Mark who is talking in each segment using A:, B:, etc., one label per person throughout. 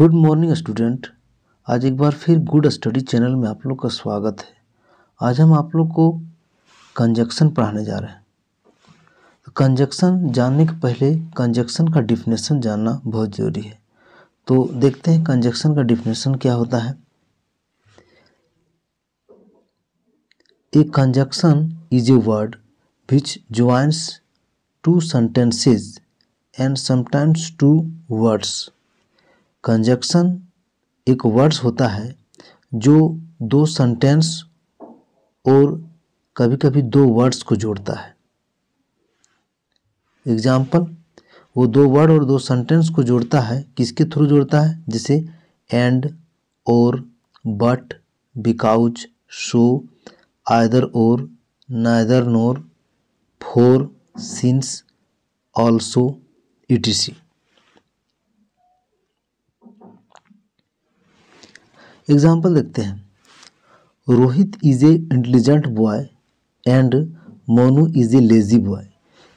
A: good morning student आज एक बार फिर गुड स्टडी चैनल में आप लोग का स्वागत है आज हम आप लोग को कंजक्शन पढ़ाने जा रहे हैं तो कंजक्शन जानने के पहले कंजक्शन का डिफिनेशन जानना बहुत ज़रूरी है तो देखते हैं कंजक्शन का डिफिनेशन क्या होता है a conjunction is a word which joins two sentences and sometimes two words conjunction एक वर्ड्स होता है जो दो सेंटेंस और कभी कभी दो वर्ड्स को जोड़ता है एग्जाम्पल वो दो वर्ड और दो सेंटेंस को जोड़ता है किसके थ्रू जोड़ता है जैसे and or but because so either or neither nor for since also E T C example देखते हैं Rohit is a intelligent boy and Monu is a lazy boy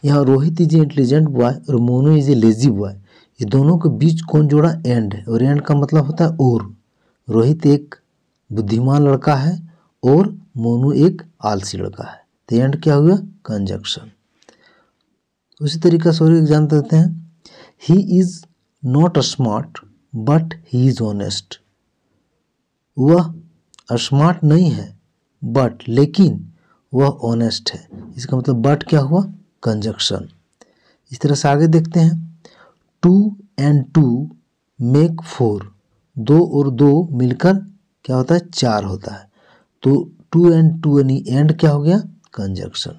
A: यहाँ Rohit is a intelligent boy और Monu is a lazy boy ये दोनों के बीच कौन जोड़ा and है और एंड का मतलब होता है और रोहित एक बुद्धिमान लड़का है और मोनू एक आलसी लड़का है तो एंड क्या हुआ कंजक्शन उसी तरीका से और एग्जाम देते हैं he is not a smart but he is honest वह स्मार्ट नहीं है बट लेकिन वह ऑनेस्ट है इसका मतलब बट क्या हुआ कंजक्शन इस तरह से आगे देखते हैं two and two make four दो और दो मिलकर क्या होता है चार होता है तो टू एंड टू यानी एंड क्या हो गया कंजक्शन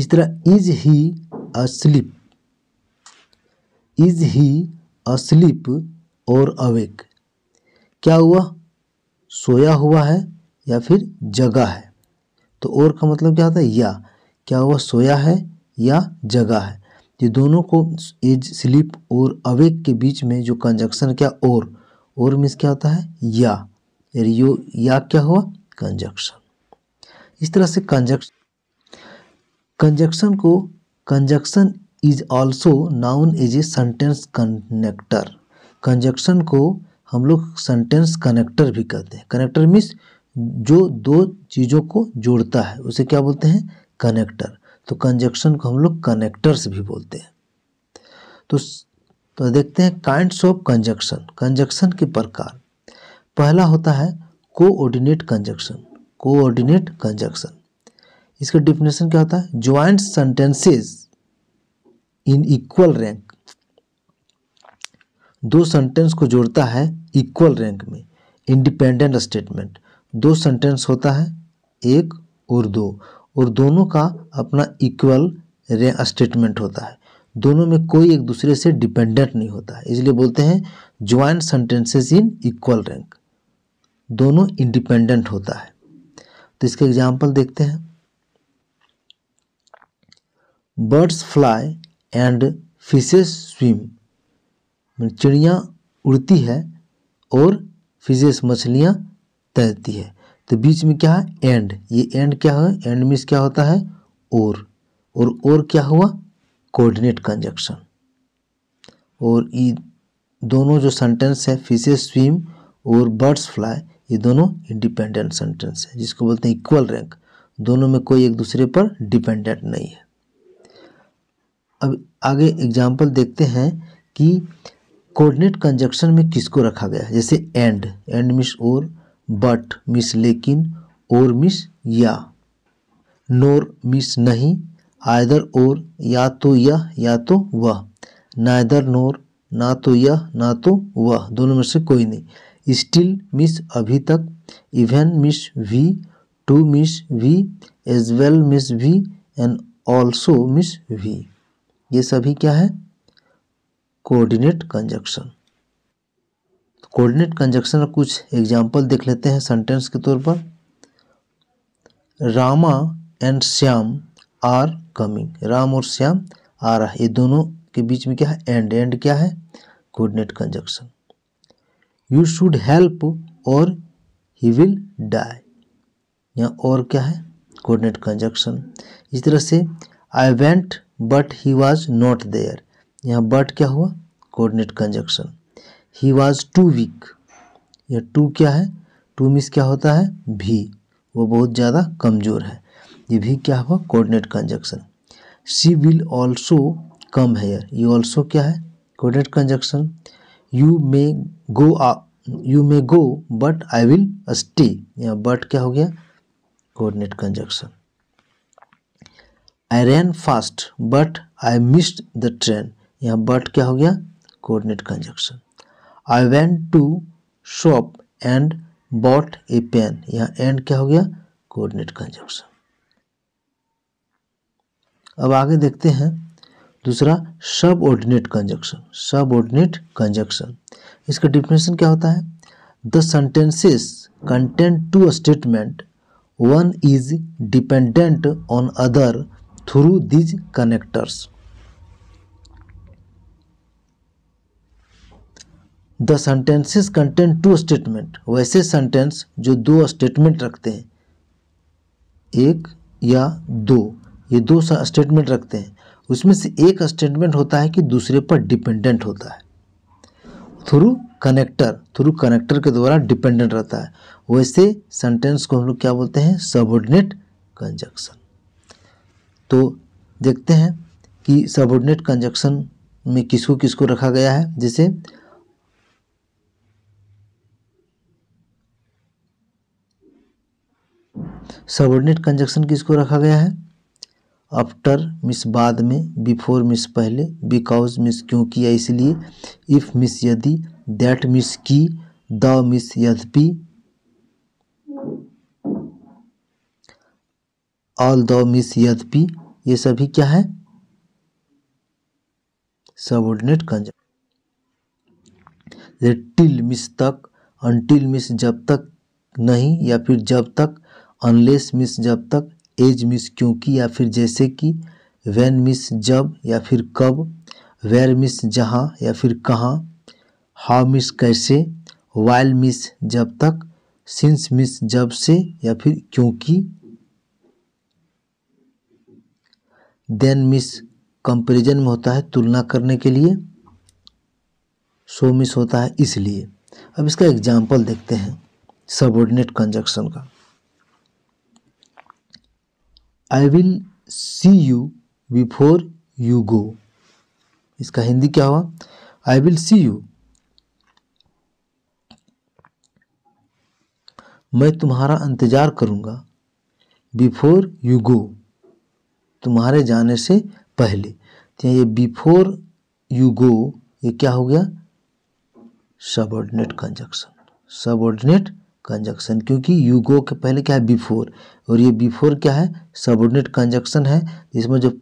A: इस तरह is he asleep is he asleep और अवेक क्या हुआ सोया हुआ है या फिर जगा है तो और का मतलब क्या होता है या क्या हुआ सोया है या जगा है ये दोनों को एज स्लीप और अवेक के बीच में जो कंजक्शन क्या और और मिस क्या होता है या यो या क्या हुआ कंजक्शन इस तरह से कंजक्शन कंजक्शन को conjunction is also known as a sentence connector conjunction को हम लोग सेंटेंस कनेक्टर भी कहते हैं कनेक्टर मीन्स जो दो चीज़ों को जोड़ता है उसे क्या बोलते हैं कनेक्टर तो कंजक्शन को हम लोग कनेक्टर्स भी बोलते हैं तो तो देखते हैं काइंड्स ऑफ कंजक्शन कंजक्शन के प्रकार पहला होता है कोऑर्डिनेट कंजक्शन कोऑर्डिनेट कंजक्शन इसका डिफिनेशन क्या होता है joint sentences in equal rank दो सेंटेंस को जोड़ता है इक्वल रैंक में इंडिपेंडेंट स्टेटमेंट दो सेंटेंस होता है एक और दो और दोनों का अपना इक्वल स्टेटमेंट होता है दोनों में कोई एक दूसरे से डिपेंडेंट नहीं होता है इसलिए बोलते हैं joint sentences in equal rank दोनों इंडिपेंडेंट होता है तो इसका एग्जाम्पल देखते हैं birds fly and fishes swim चिड़िया उड़ती है और फिजेस मछलियाँ तैरती है तो बीच में क्या है एंड ये एंड क्या है एंड मीन्स क्या होता है और और और क्या हुआ कोऑर्डिनेट कंजक्शन और ये दोनों जो सेंटेंस है फिशेस स्विम और बर्ड्स फ्लाई ये दोनों इंडिपेंडेंट सेंटेंस है जिसको बोलते हैं इक्वल रैंक दोनों में कोई एक दूसरे पर डिपेंडेंट नहीं है अब आगे एग्जाम्पल देखते हैं कि कोऑर्डिनेट कंजक्शन में किसको रखा गया जैसे एंड एंड मिस और बट मिस लेकिन और मिस या नोर मिस नहीं आयदर और या तो यह या तो वह नायदर नोर ना तो यह ना तो वह दोनों में से कोई नहीं स्टिल मिस अभी तक इवेन मिस वी टू मिस वी एज वेल मिस वी एंड ऑल्सो मिस वी ये सभी क्या है कोऑर्डिनेट कंजक्शन तो कोऑर्डिनेट कंजक्शन का कुछ एग्जाम्पल देख लेते हैं सेंटेंस के तौर पर Rama and Shyam are coming Ram और श्याम आ रहा है ये दोनों के बीच में क्या है एंड एंड क्या है coordinate conjunction you should help और ही विल डाई या और क्या है कोऑर्डिनेट कंजक्शन इस तरह से I went but he was not there यहाँ बट क्या हुआ coordinate conjunction he was too weak यह टू क्या है टू मीस क्या होता है भी वो बहुत ज़्यादा कमज़ोर है ये भी क्या हुआ coordinate conjunction she will also come है यार ये ऑल्सो क्या है coordinate conjunction you may go you may go but I will stay यहाँ बट क्या हो गया coordinate conjunction I ran fast but I missed the train यहाँ बट क्या हो गया coordinate conjunction I went to shop and bought a pen यहाँ and क्या हो गया कोऑर्डिनेट कंजक्शन अब आगे देखते हैं दूसरा subordinate conjunction subordinate conjunction इसका डिफिनेशन क्या होता है the sentences content two statement one is dependent on other through these connectors the sentences content two statement वैसे सेंटेंस जो दो स्टेटमेंट रखते हैं एक या दो ये दो स्टेटमेंट रखते हैं उसमें से एक स्टेटमेंट होता है कि दूसरे पर डिपेंडेंट होता है थ्रू कनेक्टर थ्रू कनेक्टर के द्वारा डिपेंडेंट रहता है वैसे सेंटेंस को हम लोग क्या बोलते हैं सबॉर्डिनेट कंजक्शन तो देखते हैं कि सबॉर्डिनेट कंजक्शन में किसको किसको रखा गया है जैसे सबॉर्डिनेट कंजक्शन किसको रखा गया है आफ्टर मिस बाद में बिफोर मिस पहले बिकॉज मिस क्योंकि या इसलिए इफ़ मिस यदि दैट मिस की द मिस यद्यपि ऑल द मिस यद्यपि ये सभी क्या है सबॉर्डिनेट कंजक्शन टिल मिस तक अनटिल मिस जब तक नहीं या फिर जब तक अनलेस मिस जब तक एज मिस क्योंकि या फिर जैसे कि वैन मिस जब या फिर कब वेर मिस जहाँ या फिर कहाँ हाउ मिस कैसे वाइल मिस जब तक सिंस मिस जब से या फिर क्योंकि देन मिस कंपेरिजन में होता है तुलना करने के लिए सो मिस होता है इसलिए अब इसका एग्जाम्पल देखते हैं सबऑर्डिनेट कंजक्शन का I will see you before you go इसका हिंदी क्या हुआ आई विल सी यू मैं तुम्हारा इंतज़ार करूंगा बिफोर यू गो तुम्हारे जाने से पहले तो ये बिफोर यू गो ये क्या हो गया सबऑर्डिनेट कंजक्शन सबऑर्डिनेट कंजक्शन क्योंकि यू गो के पहले क्या है बिफोर और ये बिफोर क्या है सबोर्डिनेट कंजक्शन है इसमें जो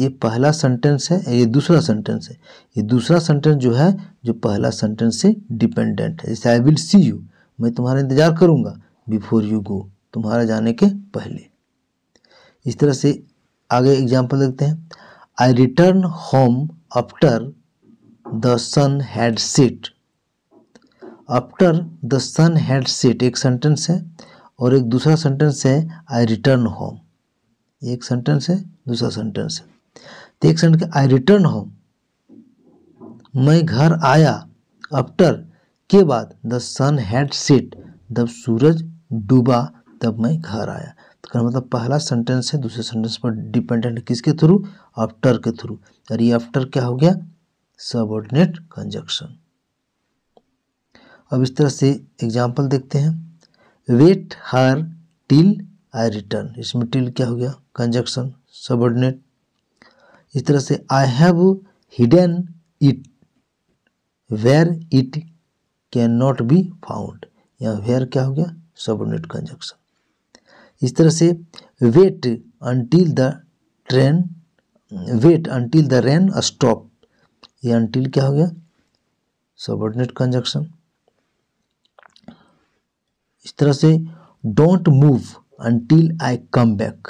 A: ये पहला सेंटेंस है ये दूसरा सेंटेंस है ये दूसरा सेंटेंस जो है जो पहला सेंटेंस से डिपेंडेंट है जैसे आई विल सी यू मैं तुम्हारा इंतजार करूँगा बिफोर यू गो तुम्हारा जाने के पहले इस तरह से आगे एग्जाम्पल देखते हैं I return home after the sun had set after the sun had set एक सेंटेंस है और एक दूसरा सेंटेंस है आई रिटर्न होम एक सेंटेंस है दूसरा सेंटेंस है तो एक सेंटेंस आई रिटर्न होम मैं घर आया आफ्टर के बाद द सन हैड सेट जब सूरज डूबा तब मैं घर आया तो मतलब पहला सेंटेंस है दूसरे सेंटेंस पर डिपेंडेंट किसके थ्रू आफ्टर के थ्रू और ये आफ्टर क्या हो गया सबऑर्डिनेट कंजक्शन अब इस तरह से एग्जाम्पल देखते हैं wait here till I return इसमें टिल क्या हो गया कंजक्शन सबोर्डिनेट इस तरह से I have hidden it where it can not be found यहाँ वेयर क्या हो गया सबोर्डिनेट कंजक्शन इस तरह से wait until the train wait until the rain stop ये अनटिल क्या हो गया सबोर्डिनेट कंजक्शन इस तरह से don't move until I come back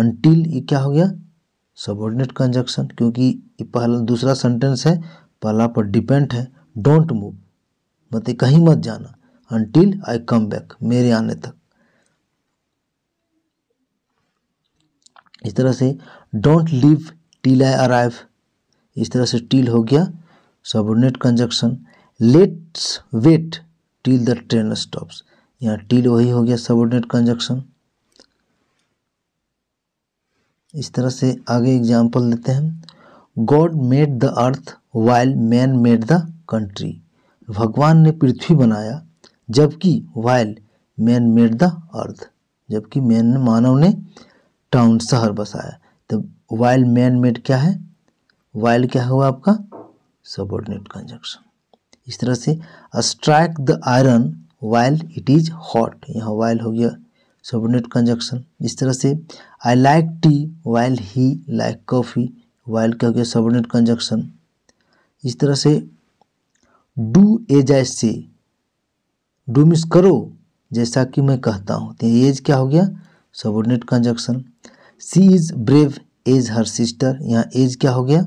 A: until ये क्या हो गया सबॉर्डिनेट कंजक्शन क्योंकि ये पहला दूसरा सेंटेंस है पहला पर डिपेंड है डोंट मूव मतलब कहीं मत जाना अनटिल आई कम बैक मेरे आने तक इस तरह से don't leave till I arrive इस तरह से टिल हो गया subordinate conjunction let's wait till the train stops यहाँ टील वही हो गया सबोर्डिनेट कंजक्शन इस तरह से आगे एग्जाम्पल लेते हैं God made the earth while man made the country भगवान ने पृथ्वी बनाया जबकि while man made the earth जबकि मैन ने मानव ने टाउन शहर बसाया तो वाइल मैन मेड क्या है वाइल क्या हुआ आपका सबोर्डिनेट कंजक्शन इस तरह से strike the iron while it is hot यहाँ वाइल हो गया सबनेट कंजक्शन इस तरह से I like tea while he like coffee while क्या हो गया सबनेट कंजक्शन इस तरह से डू एज आई से डू मिस करो जैसा कि मैं कहता हूँ तो एज क्या हो गया subordinate conjunction she is brave as her sister यहाँ एज क्या हो गया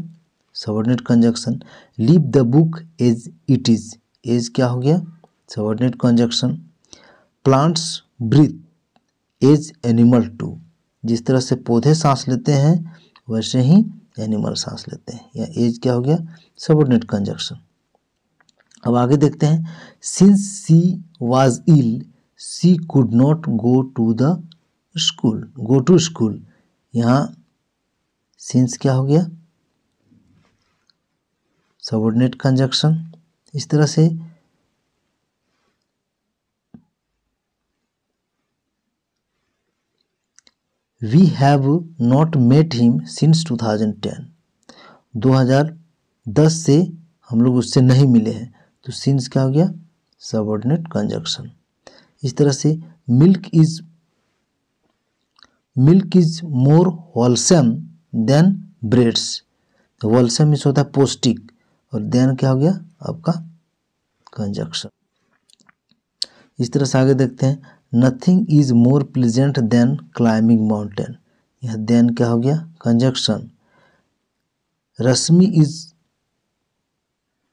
A: subordinate conjunction leave the book as it is as क्या हो गया subordinate conjunction plants breathe as animal too जिस तरह से पौधे सांस लेते हैं वैसे ही एनिमल सांस लेते हैं या एज क्या हो गया सबोर्डिनेट कंजक्शन अब आगे देखते हैं since she was ill she could not go to the school go to school यहाँ सिंस क्या हो गया सबोर्डिनेट कंजक्शन इस तरह से we have not met him since 2010 2010 से हम लोग उससे नहीं मिले हैं तो सिंस क्या हो गया सबॉर्डिनेट कंजक्शन इस तरह से milk is milk is more wholesome than breads तो वॉल्सम इस होता है पौष्टिक और देन क्या हो गया आपका कंजक्शन इस तरह से आगे देखते हैं nothing is more pleasant than climbing mountain यह देन क्या हो गया कंजक्शन रश्मि इज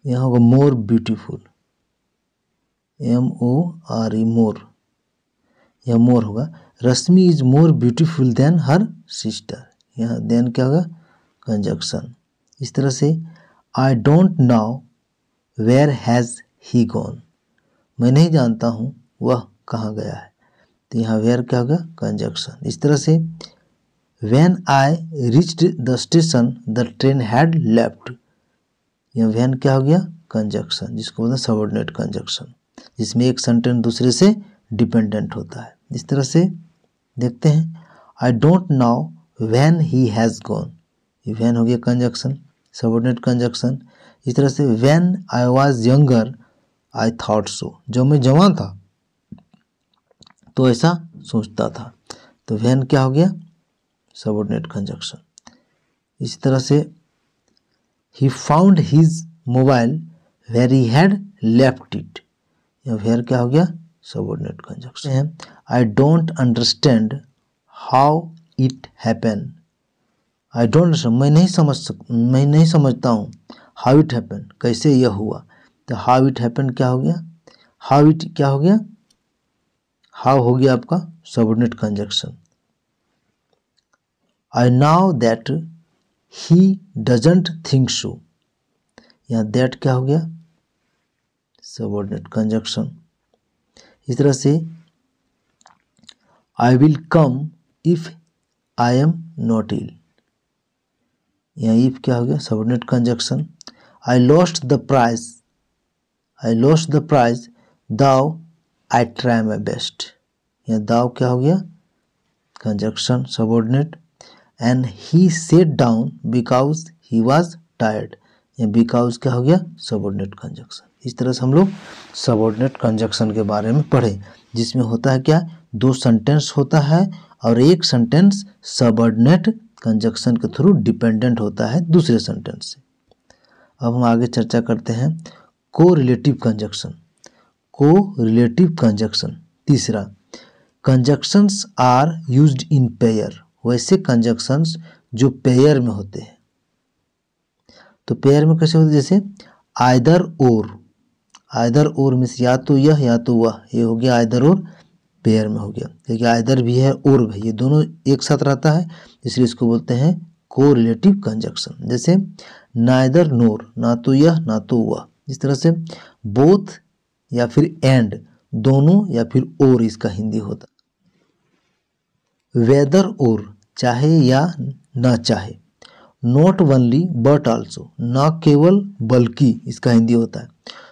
A: यह होगा more beautiful M O R E more यह मोर होगा Rashmi is more beautiful than her sister यह देन क्या होगा कंजक्शन इस तरह से I don't know where has he gone मैं नहीं जानता हूँ वह कहा गया है तो यहाँ वेयर क्या होगा कंजक्शन इस तरह से when I reached the station the train had left यहाँ वैन क्या हो गया कंजक्शन जिसको बोलते हैं सबॉर्डिनेट कंजक्शन जिसमें एक सेंटेंस दूसरे से डिपेंडेंट होता है इस तरह से देखते हैं I don't know when he has gone ये वैन हो गया कंजक्शन सबॉर्डिनेट कंजक्शन इस तरह से when I was younger I thought so जब मैं जवान था तो ऐसा सोचता था तो वैन क्या हो गया सबोर्डिनेट कंजक्शन इसी तरह से he found his mobile where he had left it या वेर क्या हो गया सबोर्डिनेट कंजक्शन है I don't understand how it happen I don't मैं नहीं समझ सक मैं नहीं समझता हूँ हाउ इट हैपन कैसे यह हुआ तो हाउ इट हैपन क्या हो गया हाउ इट क्या हो गया हाउ हो गया आपका subordinate conjunction I know that he doesn't think so यहाँ दैट क्या हो गया सबोर्डिनेट कंजक्शन इस तरह से I will come if I am not ill यहाँ इफ क्या हो गया subordinate conjunction I lost the prize I lost the prize though I try my best यहाँ दाव क्या हो गया conjunction subordinate and he sat down because he was tired या because क्या हो गया सबोर्डिनेट कंजक्शन इस तरह से हम लोग सबॉर्डिनेट कंजक्शन के बारे में पढ़े जिसमें होता है क्या दो सेंटेंस होता है और एक सेंटेंस सबॉर्डिनेट कंजक्शन के थ्रू डिपेंडेंट होता है दूसरे सेंटेंस से अब हम आगे चर्चा करते हैं correlative conjunction correlative conjunction तीसरा conjunctions are used in pair वैसे कंजक्शंस जो पेयर में होते हैं तो पेयर में कैसे होते जैसे आयदर और आयदर और में या तो यह या तो वह ये हो गया आयदर और पेयर में हो गया क्योंकि आयदर भी है और भी ये दोनों एक साथ रहता है इसलिए इसको बोलते हैं को रिलेटिव कंजक्शन जैसे नायदर नोर ना तो यह ना तो वह इस तरह से बोथ या फिर एंड दोनों या फिर और इसका हिंदी होता वेदर और चाहे या न चाहे नॉट वनली बट ऑल्सो न केवल बल्कि इसका हिंदी होता है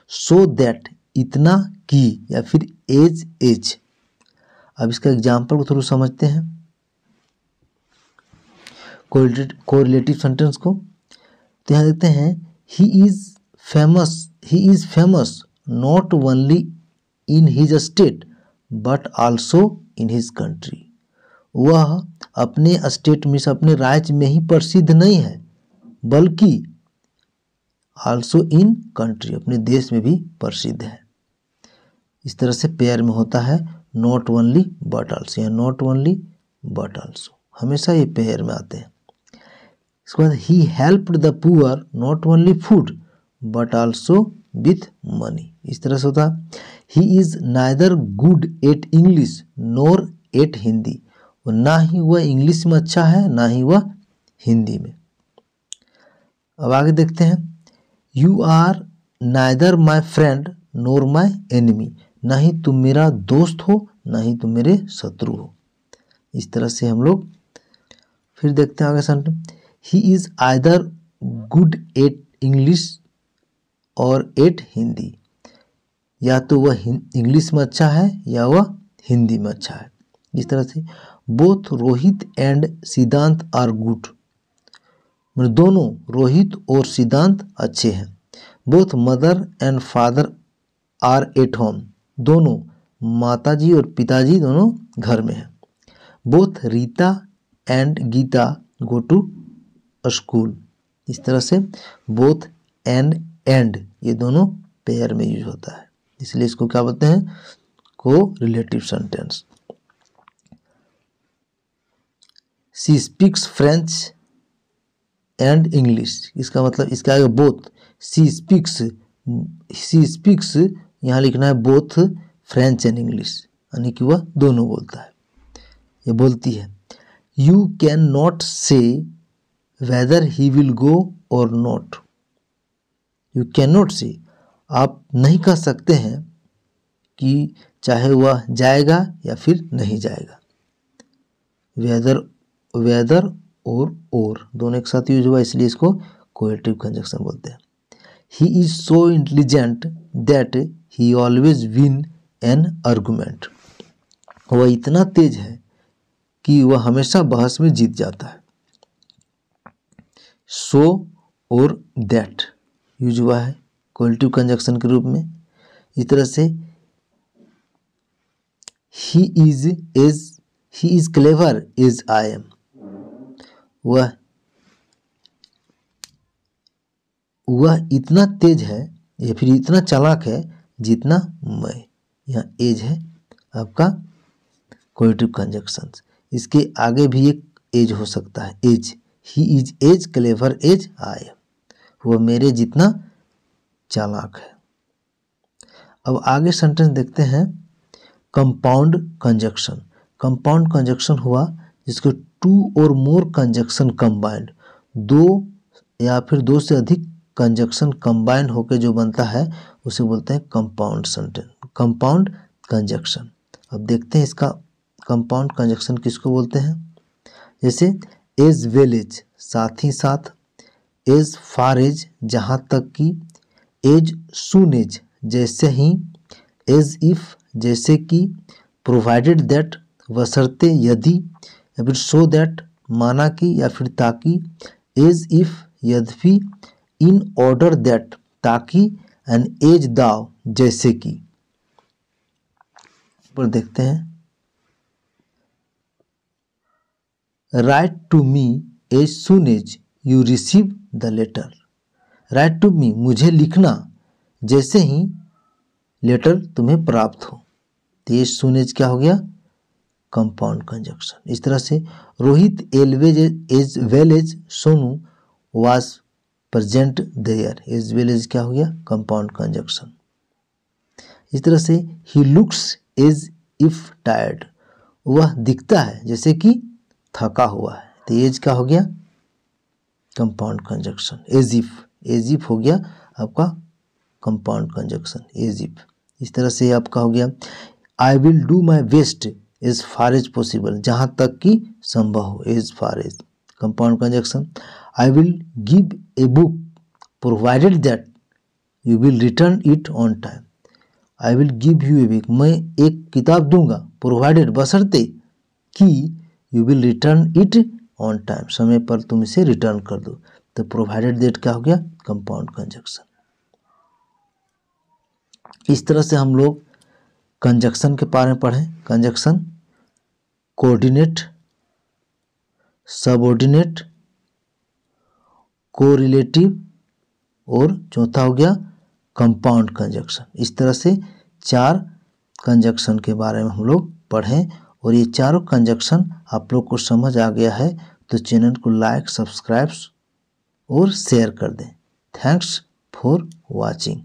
A: सो so दैट इतना की या फिर एज एज अब इसका एग्जाम्पल को थ्रू समझते हैं कोरिलेटिव सेंटेंस को तो यहाँ देखते हैं he is famous he is famous not only in his state but also in his country वह अपने स्टेट में अपने राज्य में ही प्रसिद्ध नहीं है बल्कि आल्सो इन कंट्री अपने देश में भी प्रसिद्ध है इस तरह से पेयर में होता है नॉट ओनली बट आल्सो या नॉट ओनली बट आल्सो हमेशा ये पेयर में आते हैं इसके बाद he help the poor not only food but also with money इस तरह से होता he is neither good at English nor at Hindi ना ही वह इंग्लिश में अच्छा है ना ही वह हिंदी में अब आगे देखते हैं you are neither my friend nor my enemy ना ही तुम मेरा दोस्त हो ना ही तुम मेरे शत्रु हो इस तरह से हम लोग फिर देखते हैं आगे sentence he is either good at English or at Hindi या तो वह इंग्लिश में अच्छा है या वह हिंदी में अच्छा है इस तरह से both Rohit and Siddhant are good मतलब दोनों रोहित और सिद्धांत अच्छे हैं both mother and father are at home दोनों माताजी और पिताजी दोनों घर में हैं both Rita and Gita go to school इस तरह से बोथ एंड एंड ये दोनों पेयर में यूज होता है इसलिए इसको क्या बोलते हैं correlative sentence she speaks French and English इसका मतलब इसका आगे both she speaks she speaks यहाँ लिखना है बोथ फ्रेंच एंड इंग्लिश यानी कि वह दोनों बोलता है ये बोलती है you can not say whether he will go or not you can not see आप नहीं कह सकते हैं कि चाहे वह जाएगा या फिर नहीं जाएगा वेदर वेदर और और दोनों एक साथ यूज हुआ इसलिए इसको कोएटिव कंजक्शन बोलते हैं he is so intelligent that he always win an argument वह इतना तेज है कि वह हमेशा बहस में जीत जाता है सो और दैट यूज हुआ है कोल्टिव कंजक्शन के रूप में इस तरह से he is as he is clever is I am वह वह इतना तेज है या फिर इतना चालाक है जितना मैं यहाँ एज है आपका कोल्टिव कंजक्शन इसके आगे भी एक एज हो सकता है as he is as clever as I am वह मेरे जितना चालाक है अब आगे सेंटेंस देखते हैं कंपाउंड कंजक्शन कंपाउंड कंजक्शन हुआ जिसको टू और मोर कंजक्शन कंबाइंड दो या फिर दो से अधिक कंजक्शन कंबाइंड होकर जो बनता है उसे बोलते हैं कंपाउंड सेंटेंस कंपाउंड कंजक्शन अब देखते हैं इसका कंपाउंड कंजक्शन किसको बोलते हैं जैसे एज वेलेज साथ ही साथ एज फार एज जहाँ तक कि एज सुन एज जैसे ही एज इफ़ जैसे कि प्रोवाइडेड दैट वसरते यदि या फिर सो दैट माना कि या फिर ताकि एज इफ़ यद्यपि इन ऑर्डर दैट ताकि एन एज दाव जैसे कि पर देखते हैं write to me as soon as you receive the letter write to me मुझे लिखना जैसे ही लेटर तुम्हें प्राप्त हो तो ये एज क्या हो गया कंपाउंड कंजक्शन इस तरह से Rohit always as well as Sonu was present there as well as क्या हो गया कंपाउंड कंजक्शन इस तरह से he looks as if tired वह दिखता है जैसे कि थका हुआ है तो एज क्या हो गया कंपाउंड कंजक्शन एजिफ एजिफ हो गया आपका कंपाउंड कंजक्शन एजिफ इस तरह से आपका हो गया I will do my best as far as possible जहाँ तक कि संभव हो as far as compound conjunction I will give a book provided that you will return it on time I will give you a book मैं एक किताब दूंगा provided बसरते कि you will return it on time समय पर तुम इसे रिटर्न कर दो तो प्रोवाइडेड डेट क्या हो गया कंपाउंड कंजक्शन इस तरह से हम लोग कंजक्शन के बारे में पढ़ें कंजक्शन कोऑर्डिनेट सबऑर्डिनेट कोरिलेटिव और चौथा हो गया कंपाउंड कंजक्शन इस तरह से चार कंजक्शन के बारे में हम लोग पढ़ें और ये चारों कंजक्शन आप लोग को समझ आ गया है तो चैनल को लाइक सब्सक्राइब और शेयर कर दें थैंक्स फॉर वॉचिंग